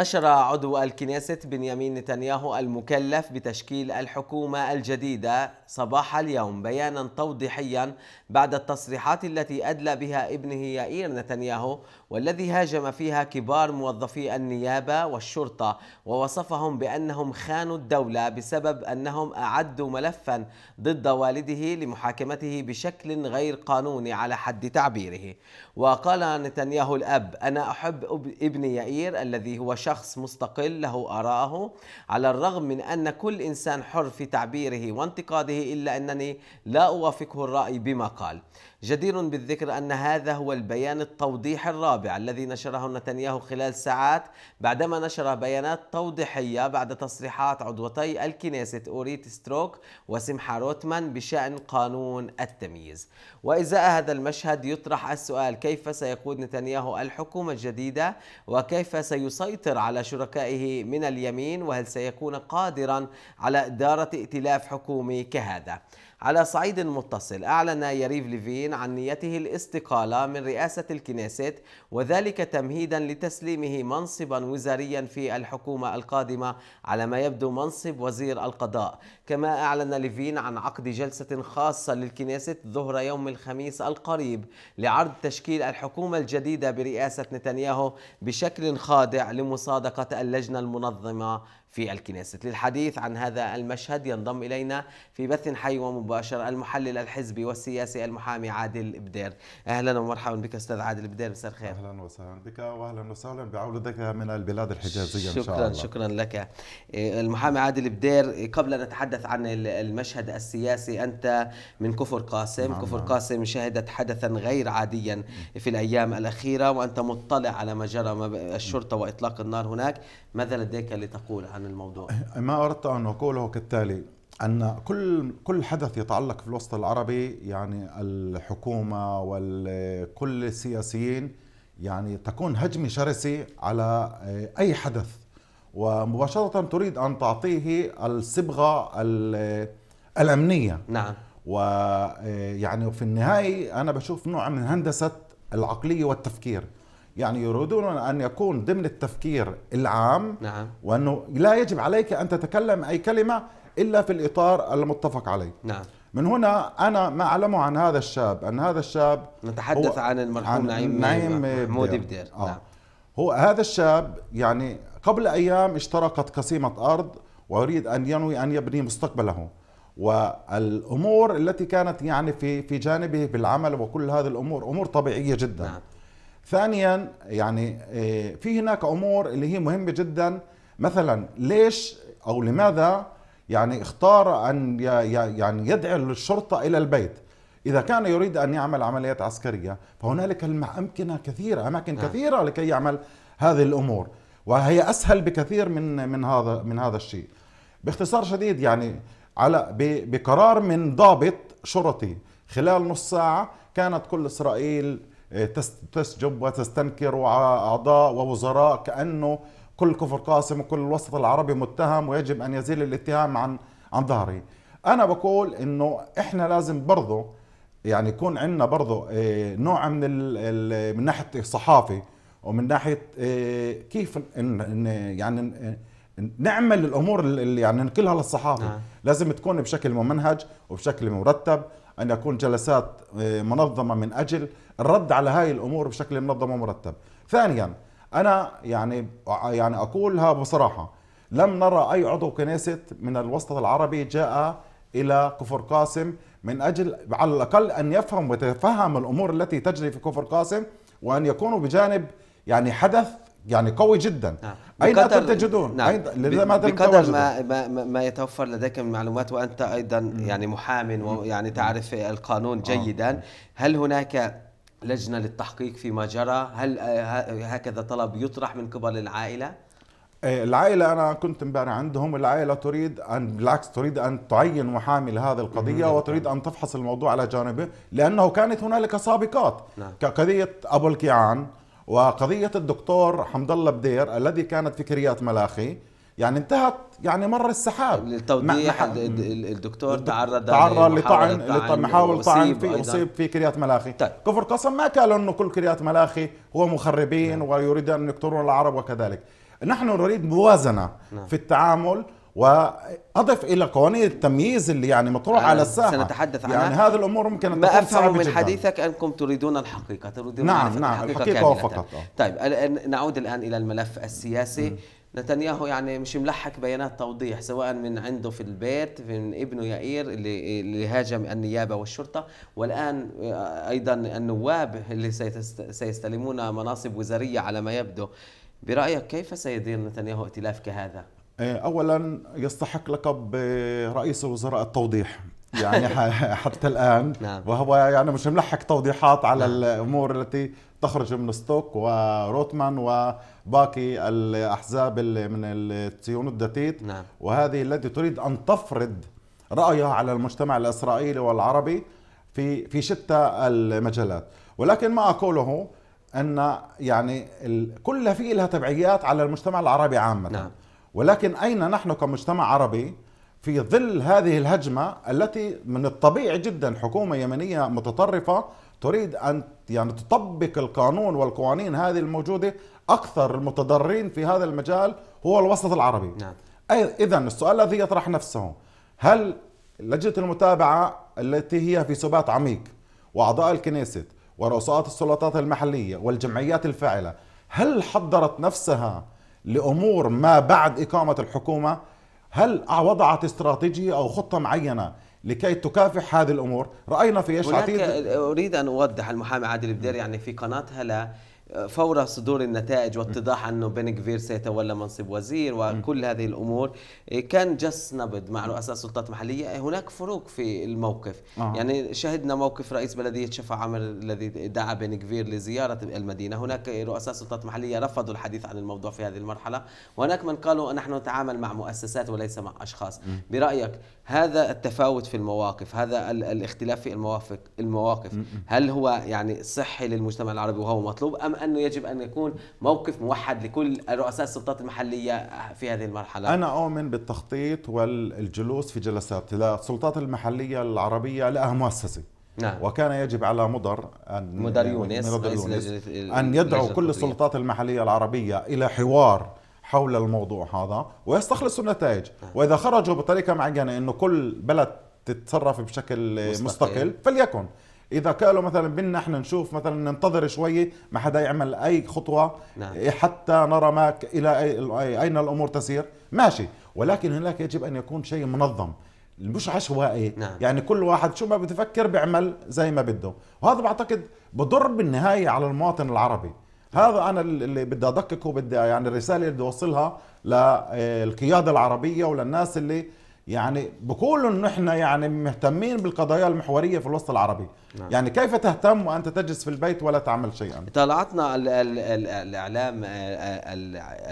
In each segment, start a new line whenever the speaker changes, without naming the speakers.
نشر عضو الكنيسة بنيامين نتنياهو المكلف بتشكيل الحكومة الجديدة صباح اليوم بيانا توضيحيا بعد التصريحات التي أدلى بها ابنه يائير نتنياهو والذي هاجم فيها كبار موظفي النيابة والشرطة ووصفهم بأنهم خانوا الدولة بسبب أنهم أعدوا ملفا ضد والده لمحاكمته بشكل غير قانوني على حد تعبيره وقال نتنياهو الأب أنا أحب ابني يائير الذي هو شخص مستقل له آراءه على الرغم من أن كل إنسان حر في تعبيره وانتقاده إلا أنني لا أوافقه الرأي بما قال جدير بالذكر أن هذا هو البيان التوضيح الرابع الذي نشره نتنياهو خلال ساعات بعدما نشر بيانات توضيحية بعد تصريحات عضوتي الكنيسة أوريت ستروك وسمحة روتمان بشأن قانون التمييز وإزاء هذا المشهد يطرح السؤال كيف سيقود نتنياهو الحكومة الجديدة وكيف سيسيطر قادر على شركائه من اليمين وهل سيكون قادرا على إدارة ائتلاف حكومي كهذا على صعيد متصل أعلن يريف ليفين عن نيته الاستقالة من رئاسة الكنيست وذلك تمهيدا لتسليمه منصبا وزاريا في الحكومة القادمة على ما يبدو منصب وزير القضاء كما أعلن ليفين عن عقد جلسة خاصة للكنيست ظهر يوم الخميس القريب لعرض تشكيل الحكومة الجديدة برئاسة نتنياهو بشكل خاضع لمصادقة اللجنة المنظمة في الكنيسة للحديث عن هذا المشهد ينضم إلينا في بث حي ومباشر المحلل الحزبي والسياسي المحامي عادل بدير أهلا ومرحبا بك أستاذ عادل بدير مساء الخير أهلا وسهلا بك
وأهلا وسهلا بعودتك من البلاد
الحجازية شكرا إن شاء الله. شكرا لك إيه، المحامي عادل بدير قبل أن نتحدث عن المشهد السياسي أنت من كفر قاسم نعم. كفر نعم. قاسم شهدت حدثا غير عاديا في الأيام الأخيرة وأنت مطلع على ما جرى الشرطة وإطلاق النار هناك ماذا لديك لتقول عن عن الموضوع
ما أردت أن أقوله كالتالي أن كل كل حدث يتعلق في الوسط العربي يعني الحكومة وكل السياسيين يعني تكون هجمة شرسة على آه، أي حدث ومباشرة تريد أن تعطيه الصبغة آه، الأمنية نعم ويعني آه، في النهاية أنا بشوف نوع من هندسة العقلية والتفكير يعني يريدون أن يكون ضمن التفكير العام نعم. وأنه لا يجب عليك أن تتكلم أي كلمة إلا في الإطار المتفق عليه نعم. من هنا أنا ما أعلمه عن هذا الشاب أن هذا الشاب نتحدث عن المرحوم نعيم, نعيم محمود بدير آه. نعم. هو هذا الشاب يعني قبل أيام اشترقت قسيمة أرض ويريد أن ينوي أن يبني مستقبله والامور التي كانت يعني في في جانبه في العمل وكل هذه الامور امور طبيعيه جدا نعم. ثانيا يعني آه، في هناك امور اللي هي مهمه جدا مثلا ليش او لماذا يعني اختار ان يعني يدعي الشرطه الى البيت اذا كان يريد ان يعمل عمليات عسكريه فهنالك امكنه كثيره اماكن نعم. كثيره لكي يعمل هذه الامور وهي اسهل بكثير من من هذا من هذا الشيء باختصار شديد يعني على بقرار من ضابط شرطي خلال نص ساعه كانت كل اسرائيل إيه، تسجب وتستنكر أعضاء ووزراء كأنه كل كفر قاسم وكل الوسط العربي متهم ويجب أن يزيل الاتهام عن عن ظهره أنا بقول إنه إحنا لازم برضه يعني يكون عندنا برضه إيه، نوع من من ناحية الصحافة ومن ناحية إيه، كيف يعني نعمل الأمور اللي يعني ننقلها للصحافة نعم. لازم تكون بشكل ممنهج وبشكل مرتب أن يكون جلسات آه، منظمة من أجل الرد على هاي الأمور بشكل منظم ومرتب ثانيا أنا يعني يعني أقولها بصراحة لم نرى أي عضو كنيسة من الوسط العربي جاء إلى كفر قاسم من أجل على الأقل أن يفهم ويتفهم الأمور التي تجري في كفر قاسم وأن يكونوا بجانب يعني حدث يعني قوي جدا نعم. اين تجدون نعم. أين ما بقدر ما,
ما ما يتوفر لديك من معلومات وانت ايضا م. يعني محام ويعني تعرف القانون آه. جيدا آه. هل هناك لجنه للتحقيق فيما جرى هل هكذا طلب يطرح من قبل العائله
إيه، العائلة أنا كنت امبارح عندهم العائلة تريد أن بالعكس تريد أن تعين محامي لهذه القضية وتريد أن تفحص الموضوع على جانبه لأنه كانت هنالك سابقات نعم. كقضية أبو الكيعان وقضية الدكتور حمد الله بدير الذي كانت في كريات ملاخي يعني انتهت يعني مر السحاب للتوضيح الدكتور تعرض تعرض لطعن لمحاول طعن في اصيب في كريات ملاخي طيب. كفر قسم ما قالوا انه كل كريات ملاخي هو مخربين نعم. ويريد ان يقتلون العرب وكذلك نحن نريد موازنه نعم. في التعامل واضف الى قوانين التمييز اللي يعني مطروح آه، على الساحه سنتحدث عنها يعني هذه الامور ممكن ان ما افهم من جداً. حديثك
انكم تريدون الحقيقه تريدون نعم نعم الحقيقه, الحقيقة فقط طيب نعود الان الى الملف السياسي م. نتنياهو يعني مش ملحق بيانات توضيح سواء من عنده في البيت من ابنه يائير اللي, اللي هاجم النيابة والشرطة والآن آه، أيضا النواب اللي سيستلمون مناصب وزارية على ما يبدو برأيك كيف سيدير نتنياهو ائتلاف كهذا؟
آه، اولا يستحق لقب رئيس الوزراء التوضيح يعني حتى الان نعم. وهو يعني مش ملحق توضيحات على نعم. الامور التي تخرج من ستوك وروتمان وباقي الاحزاب اللي من التيون الدتيت نعم. وهذه التي تريد ان تفرض رايها على المجتمع الاسرائيلي والعربي في في شتى المجالات ولكن ما اقوله ان يعني كلها في لها تبعيات على المجتمع العربي عامه نعم. ولكن أين نحن كمجتمع عربي في ظل هذه الهجمة التي من الطبيعي جدا حكومة يمنية متطرفة تريد أن يعني تطبق القانون والقوانين هذه الموجودة أكثر المتضررين في هذا المجال هو الوسط العربي نعم. إذا السؤال الذي يطرح نفسه هل لجنة المتابعة التي هي في سبات عميق وأعضاء الكنيسة ورؤساء السلطات المحلية والجمعيات الفاعلة هل حضرت نفسها لامور ما بعد اقامه الحكومه هل وضعت استراتيجيه او خطه معينه لكي تكافح هذه الامور راينا في ايش عتيد
اريد ان اوضح المحامي عادل بدير يعني في قناه هلا فور صدور النتائج واتضاح انه بن كفير سيتولى منصب وزير وكل هذه الامور إيه، كان جس نبض مع رؤساء السلطات المحليه هناك فروق في الموقف آه. يعني شهدنا موقف رئيس بلديه شفا عامر الذي دعا بن كفير لزياره المدينه هناك رؤساء السلطات المحليه رفضوا الحديث عن الموضوع في هذه المرحله وهناك من قالوا نحن نتعامل مع مؤسسات وليس مع اشخاص برايك هذا التفاوت في المواقف هذا الاختلاف في الموافق المواقف هل هو يعني صحي للمجتمع العربي وهو مطلوب أم أنه يجب أن يكون موقف موحد لكل رؤساء السلطات المحلية في هذه المرحلة
أنا أؤمن بالتخطيط والجلوس في جلسات السلطات المحلية العربية لها مؤسسة نعم. وكان يجب على مضر أن مدر يونس, مدر يونس أن يدعو كل السلطات المحلية العربية إلى حوار حول الموضوع هذا ويستخلصوا النتائج واذا خرجوا بطريقه معينه انه كل بلد تتصرف بشكل مستقل, مستقل فليكن اذا قالوا مثلا بدنا احنا نشوف مثلا ننتظر شوي ما حدا يعمل اي خطوه نعم. إيه، حتى نرى ما الى اين الامور تسير ماشي ولكن هناك يجب ان يكون شيء منظم مش عشوائي نعم. يعني كل واحد شو ما بتفكر بيعمل زي ما بده وهذا بعتقد بضر بالنهايه على المواطن العربي هذا انا اللي بدي ادققه بدي يعني الرساله اللي بدي اوصلها للقياده آه، العربيه وللناس اللي يعني بكون احنا يعني مهتمين بالقضايا المحوريه في الوسط العربي نعم. يعني كيف تهتم وانت تجلس في البيت ولا تعمل شيئا
طلعتنا الـ الـ الـ الاعلام آه، آه،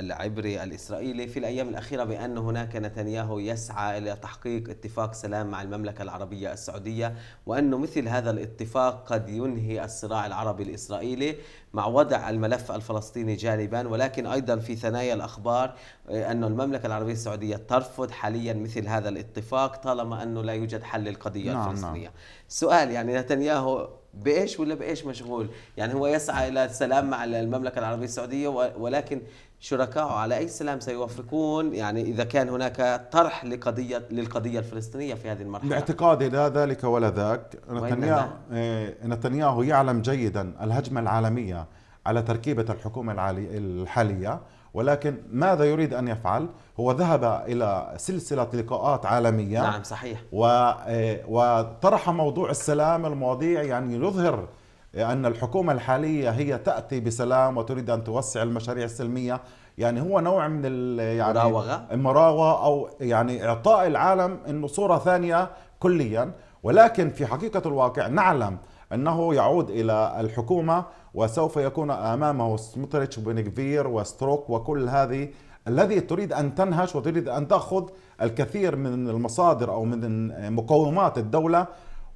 العبري الاسرائيلي في الايام الاخيره بان هناك نتنياهو يسعى الى تحقيق اتفاق سلام مع المملكه العربيه السعوديه وانه مثل هذا الاتفاق قد ينهي الصراع العربي الاسرائيلي مع وضع الملف الفلسطيني جانبا ولكن ايضا في ثنايا الاخبار آه، أن المملكه العربيه السعوديه ترفض حاليا مثل هذا الاتفاق طالما انه لا يوجد حل للقضيه نعم, نعم. الفلسطينيه نعم. سؤال يعني نتنياهو بايش ولا بايش مشغول؟ يعني هو يسعى الى السلام مع المملكه العربيه السعوديه ولكن شركائه على اي سلام سيوافقون يعني اذا كان هناك طرح لقضيه للقضيه الفلسطينيه في هذه المرحله
باعتقادي لا ذلك ولا ذاك نتنياهو إيه، نتنياهو يعلم جيدا الهجمه العالميه على تركيبه الحكومه الحاليه ولكن ماذا يريد أن يفعل هو ذهب إلى سلسلة لقاءات عالمية نعم صحيح و... آه، وطرح موضوع السلام المواضيع يعني يظهر أن الحكومة الحالية هي تأتي بسلام وتريد أن توسع المشاريع السلمية يعني هو نوع من يعني مراوغة مراوغة أو يعني إعطاء العالم أنه صورة ثانية كليا ولكن في حقيقة الواقع نعلم أنه يعود إلى الحكومة وسوف يكون أمامه سموتريتش وبنكفير وستروك وكل هذه الذي تريد أن تنهش وتريد أن تأخذ الكثير من المصادر أو من مقومات الدولة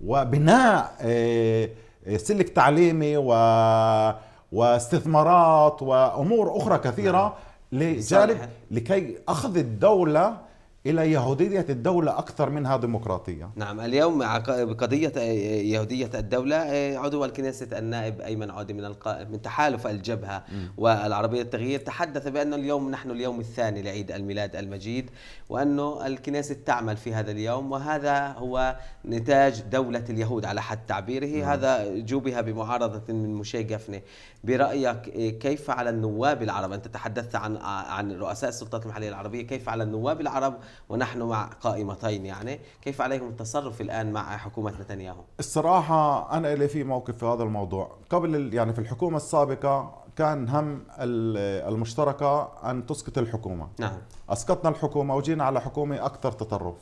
وبناء آه، آه، سلك تعليمي و واستثمارات وامور اخرى كثيره نعم. لجانب لكي اخذ الدوله الى يهوديه الدوله اكثر منها ديمقراطيه.
نعم اليوم بقضيه آه، يهوديه الدوله آه، عضو الكنيسه النائب ايمن عودي من الق... من تحالف الجبهه م. والعربيه للتغيير تحدث بان اليوم نحن اليوم الثاني لعيد الميلاد المجيد وانه الكنيسه تعمل في هذا اليوم وهذا هو نتاج دوله اليهود على حد تعبيره م. هذا جوبها بمعارضه من مشي جفنه برايك آه، كيف على النواب العرب انت تحدثت عن عن رؤساء السلطات المحليه العربيه كيف على النواب العرب ونحن مع قائمتين يعني كيف عليكم التصرف الآن مع حكومة نتنياهو؟
الصراحة أنا لي في موقف في هذا الموضوع قبل يعني في الحكومة السابقة كان هم المشتركة أن تسقط الحكومة نعم أسقطنا الحكومة وجينا على حكومة أكثر تطرف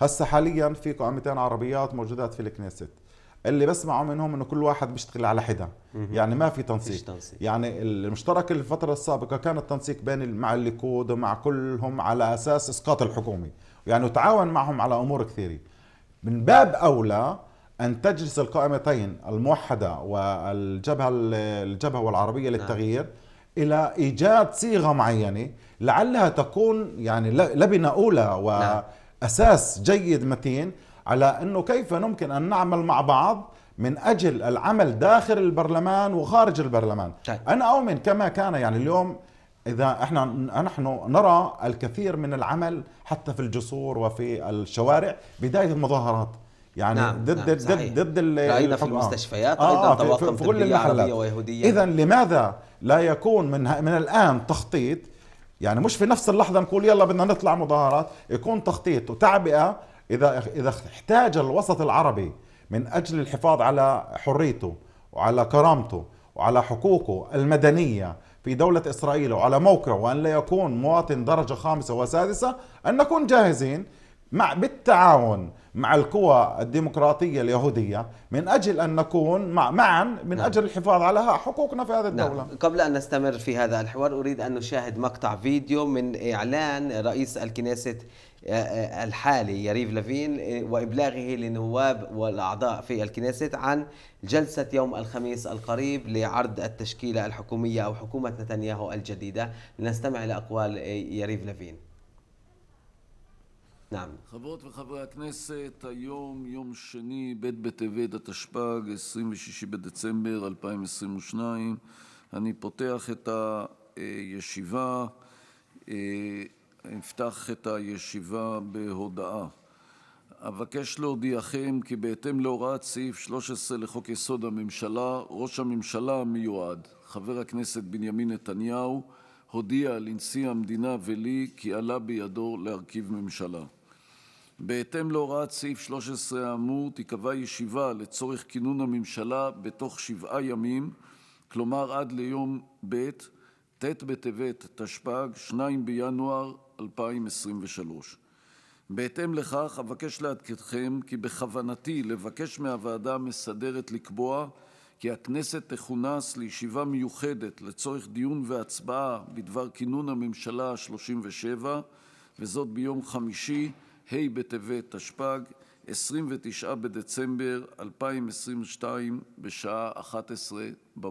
هسه حاليا في قائمتين عربيات موجودات في الكنيست اللي بسمعه منهم انه كل واحد بيشتغل على حدا يعني ما في تنسيق. تنسيق يعني المشترك الفتره السابقه كان التنسيق بين مع الليكود ومع كلهم على اساس اسقاط الحكومه يعني تعاون معهم على امور كثيره من باب اولى ان تجلس القائمتين الموحده والجبهه الجبهه والعربيه نعم. للتغيير نعم. الى ايجاد صيغه معينه لعلها تكون يعني لبنه اولى نعم. واساس جيد متين على انه كيف نمكن ان نعمل مع بعض من اجل العمل داخل البرلمان وخارج البرلمان طيب. انا اؤمن كما كان يعني اليوم اذا احنا نحن نرى الكثير من العمل حتى في الجسور وفي الشوارع بدايه المظاهرات يعني نعم ضد نعم ضد ضد راينا في المستشفيات آه ايضا طواقم في, في كل المحلات ويهوديه اذا لماذا لا يكون من من الان تخطيط يعني مش في نفس اللحظه نقول يلا بدنا نطلع مظاهرات يكون تخطيط وتعبئه إذا إذا احتاج الوسط العربي من أجل الحفاظ على حريته وعلى كرامته وعلى حقوقه المدنية في دولة إسرائيل وعلى موقع وأن لا يكون مواطن درجة خامسة وسادسة أن نكون جاهزين مع بالتعاون مع القوى الديمقراطية اليهودية من أجل أن نكون مع معا من نعم. أجل الحفاظ على حقوقنا في هذه نعم. الدولة نعم.
قبل أن نستمر في هذا الحوار أريد أن نشاهد مقطع فيديو من إعلان رئيس الكنيسة آه، آه، الحالي يريف لافين آه، وإبلاغه للنواب والأعضاء في الكنيست عن جلسة يوم الخميس القريب لعرض التشكيلة الحكومية أو حكومة نتنياهو الجديدة لنستمع إلى أقوال يريف
لافين نعم חברות וחברי הכנסת, היום יום שני, ב' בטבת התשפ"ג, 26 בדצמבר 2022. אני פותח את הישיבה. אפתח את הישיבה בהודעה: אבקש להודיעכם כי בהתאם להוראת סעיף 13 לחוק-יסוד: הממשלה ראש הממשלה המיועד חבר הכנסת בנימין נתניהו הודיע לנשיא המדינה ולי כי עלה בידו להרכיב ממשלה. בהתאם להוראת סעיף 13 האמור תיקבע ישיבה לצורך כינון הממשלה בתוך שבעה ימים כלומר עד ליום ב' ט' בטבת תשפ"ג, 2 בינואר 2023. בהתאם לכך אבקש לעדכנכם כי בכוונתי לבקש מהוועדה המסדרת לקבוע כי הכנסת תכונס לישיבה מיוחדת לצורך דיון והצבעה בדבר כינון הממשלה השלושים-ושבע ביום חמישי, ה' בטבת תשפ"ג, 29 בדצמבר 2022, בשעה 11:00.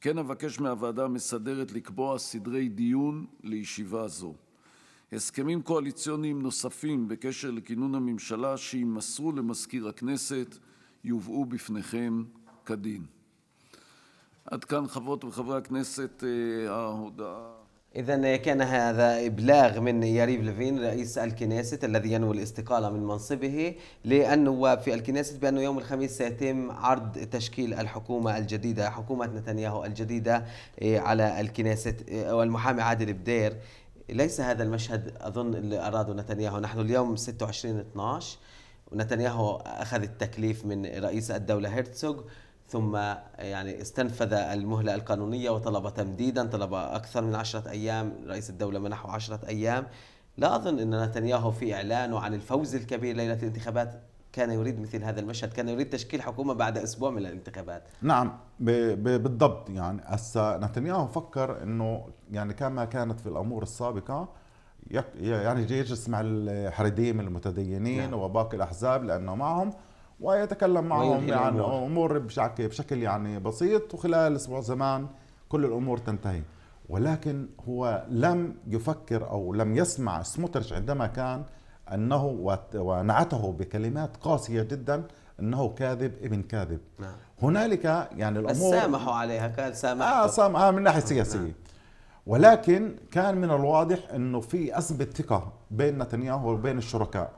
כן אבקש מהוועדה המסדרת לקבוע סדרי דיון לישיבה זו. הסכמים קואליציוניים נוספים בקשר לכינון הממשלה שיימסרו למזכיר הכנסת יובאו בפניכם כדין. עד כאן חברות וחברי הכנסת ההודעה إذا كان هذا
إبلاغ من ياريف لفين رئيس الكنيسة الذي ينوي الاستقالة من منصبه للنواب في الكنيسة بأنه يوم الخميس سيتم عرض تشكيل الحكومة الجديدة حكومة نتنياهو الجديدة آه، على الكنيسة آه، والمحامي عادل بدير ليس هذا المشهد اظن اللي اراده نتنياهو نحن اليوم 26 12 ونتنياهو اخذ التكليف من رئيس الدوله هرتسوغ ثم يعني استنفذ المهله القانونيه وطلب تمديدا طلب اكثر من 10 ايام رئيس الدوله منحه 10 ايام لا اظن ان نتنياهو في اعلانه عن الفوز الكبير ليله الانتخابات كان يريد مثل هذا المشهد كان يريد تشكيل حكومة بعد أسبوع من الانتخابات
نعم بالضبط يعني هسا نتنياهو فكر أنه يعني كما كانت في الأمور السابقة يعني يجلس مع الحريديم المتدينين نعم. وباقي الأحزاب لأنه معهم ويتكلم معهم عن يعني أمور بشكل يعني بسيط وخلال أسبوع زمان كل الأمور تنتهي ولكن هو لم يفكر أو لم يسمع سموترش عندما كان أنه ونعته بكلمات قاسية جدا أنه كاذب ابن كاذب نعم. هنالك يعني الأمور بس سامحوا عليها كان سامح آه, سام... آه من ناحية سياسية نعم. ولكن كان من الواضح أنه في أزمة ثقة بين نتنياهو وبين الشركاء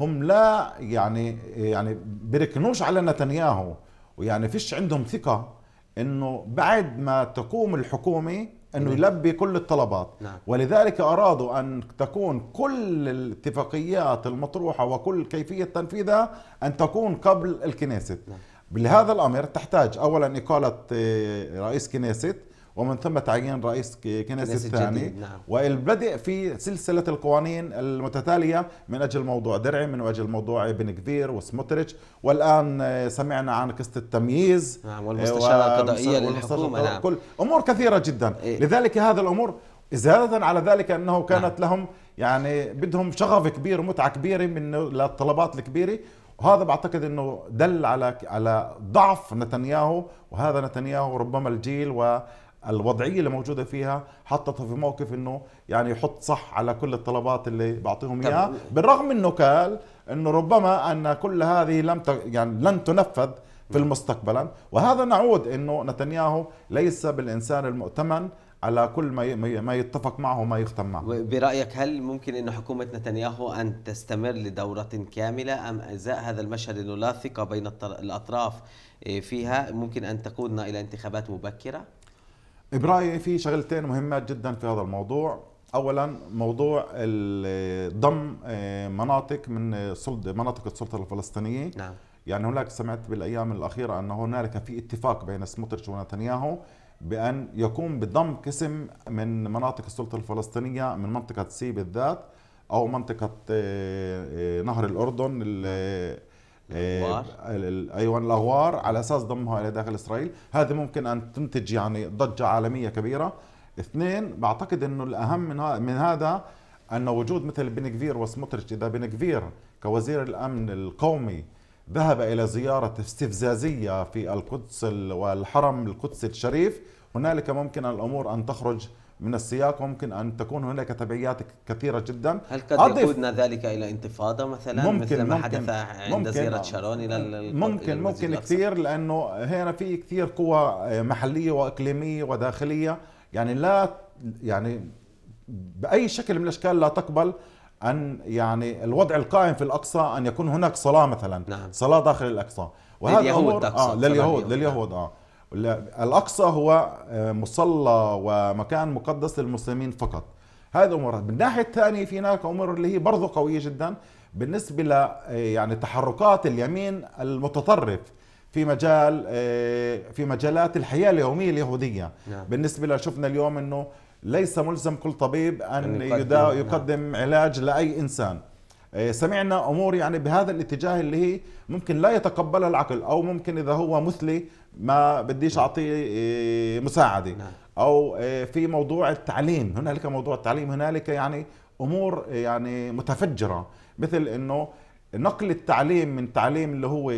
هم لا يعني يعني بركنوش على نتنياهو ويعني فيش عندهم ثقة انه بعد ما تقوم الحكومه انه يلبي كل الطلبات نعم. ولذلك ارادوا ان تكون كل الاتفاقيات المطروحه وكل كيفيه تنفيذها ان تكون قبل الكنيست نعم. لهذا الامر تحتاج اولا اقاله آه، رئيس كنيست ومن ثم تعيين رئيس كنيسة الثاني نعم. والبدء في سلسلة القوانين المتتالية من أجل موضوع درعي من أجل موضوع بن كبير وسموتريتش والآن آه، سمعنا عن قصة التمييز نعم آه، والمستشارة القضائية للحكومة نعم. كل أمور كثيرة جدا إيه. لذلك هذا الأمور زيادة على ذلك أنه كانت نعم. لهم يعني بدهم شغف كبير ومتعة كبيرة من الطلبات الكبيرة وهذا بعتقد انه دل على على ضعف نتنياهو وهذا نتنياهو ربما الجيل و الوضعيه اللي موجوده فيها حطته في موقف انه يعني يحط صح على كل الطلبات اللي بعطيهم اياها بالرغم انه قال انه ربما ان كل هذه لم ت... يعني لن تنفذ في نعم. المستقبلا وهذا نعود انه نتنياهو ليس بالانسان المؤتمن على كل ما ما يتفق معه وما يختم معه
برايك هل ممكن انه حكومه نتنياهو ان تستمر لدوره كامله ام ازاء هذا المشهد انه لا ثقه بين الاطراف إيه، فيها ممكن ان تقودنا الى انتخابات مبكره
برايي في شغلتين مهمات جدا في هذا الموضوع اولا موضوع ضم آه، مناطق من مناطق السلطه الفلسطينيه نعم يعني هناك سمعت بالايام الاخيره ان هنالك في اتفاق بين سموتريتش ونتنياهو بان يقوم بضم قسم من مناطق السلطه الفلسطينيه من منطقه سي بالذات او منطقه آه، آه، نهر الاردن الاغوار إيه، ايوه الاغوار على اساس ضمها الى داخل اسرائيل هذه ممكن ان تنتج يعني ضجه عالميه كبيره اثنين بعتقد انه الاهم من من هذا ان وجود مثل بن كفير وسموتريتش اذا بن كفير كوزير الامن القومي ذهب الى زياره استفزازيه في القدس والحرم القدسي الشريف هنالك ممكن الامور ان تخرج من السياق وممكن أن تكون هناك تبعيات كثيرة جدا هل قد يقودنا
ذلك إلى انتفاضة مثلا ممكن مثل ما ممكن حدث عند ممكن زيارة شارون إلى ممكن
إلى ممكن كثير لأنه هنا في كثير قوى آه، محلية وإقليمية وداخلية يعني لا يعني بأي شكل من الأشكال لا تقبل أن يعني الوضع القائم في الأقصى أن يكون هناك صلاة مثلا نعم. صلاة داخل الأقصى وهذا لليهود أمر... آه لليهود لليهود نعم. آه الأقصى هو آه، مصلى ومكان مقدس للمسلمين فقط هذا أمور من الناحية الثانية في هناك أمور اللي هي برضه قوية جدا بالنسبة ل آه، يعني تحركات اليمين المتطرف في مجال آه، في مجالات الحياة اليومية اليهودية نعم. بالنسبة لشفنا اليوم أنه ليس ملزم كل طبيب أن, أن يقدم, نعم. يقدم نعم. علاج لأي إنسان إيه، سمعنا امور يعني بهذا الاتجاه اللي هي ممكن لا يتقبلها العقل او ممكن اذا هو مثلي ما بديش نعم. اعطيه إيه، مساعده نعم. او إيه، في موضوع التعليم هنالك موضوع التعليم هنالك يعني امور يعني متفجره مثل انه نقل التعليم من تعليم اللي هو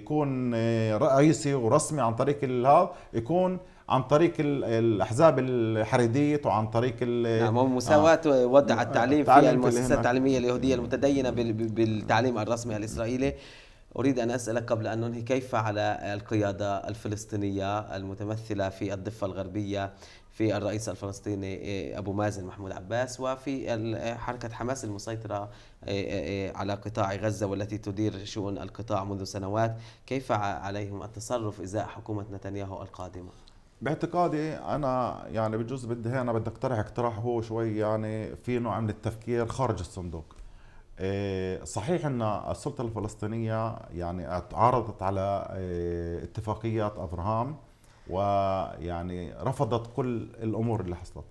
يكون رئيسي ورسمي عن طريق هذا يكون عن طريق الاحزاب الحريديه وعن طريق نعم آه، مساواه آه وضع التعليم في المؤسسات
التعليميه اليهوديه المتدينه بالتعليم الرسمي الاسرائيلي أريد أن أسألك قبل أن ننهي كيف على القيادة الفلسطينية المتمثلة في الضفة الغربية في الرئيس الفلسطيني إيه، أبو مازن محمود عباس وفي حركة حماس المسيطرة إيه، إيه، على قطاع غزة والتي تدير شؤون القطاع منذ سنوات كيف عليهم التصرف إزاء حكومة نتنياهو القادمة؟
باعتقادي انا يعني بجوز بدي هنا بدي اقترح اقتراح هو شوي يعني في نوع من التفكير خارج الصندوق إيه، صحيح ان السلطه الفلسطينيه يعني عارضت على إيه، اتفاقيات ابراهام ويعني رفضت كل الامور اللي حصلت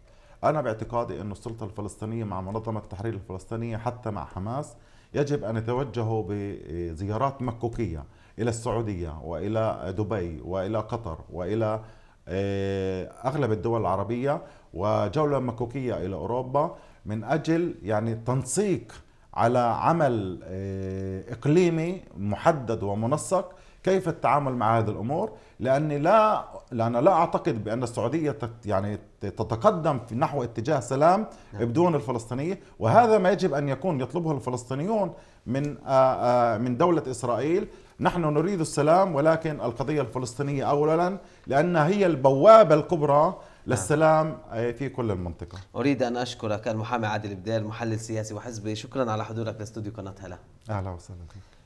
انا باعتقادي انه السلطه الفلسطينيه مع منظمه التحرير الفلسطينيه حتى مع حماس يجب ان يتوجهوا بزيارات مكوكيه الى السعوديه والى دبي والى قطر والى آه، اغلب الدول العربيه وجوله مكوكيه الى اوروبا من اجل يعني تنسيق على عمل آه، اقليمي محدد ومنسق كيف التعامل مع هذه الامور لاني لا لان لا اعتقد بان السعوديه تت يعني تتقدم في نحو اتجاه سلام نعم. بدون الفلسطينيه وهذا ما يجب ان يكون يطلبه الفلسطينيون من آه، آه، من دوله اسرائيل نحن نريد السلام ولكن القضيه الفلسطينيه اولا لان هي البوابه الكبرى نعم. للسلام آه، في كل المنطقة أريد أن أشكرك المحامي عادل
بدير محلل سياسي وحزبي شكرا على حضورك لاستوديو قناة هلا
أهلا وسهلا فيك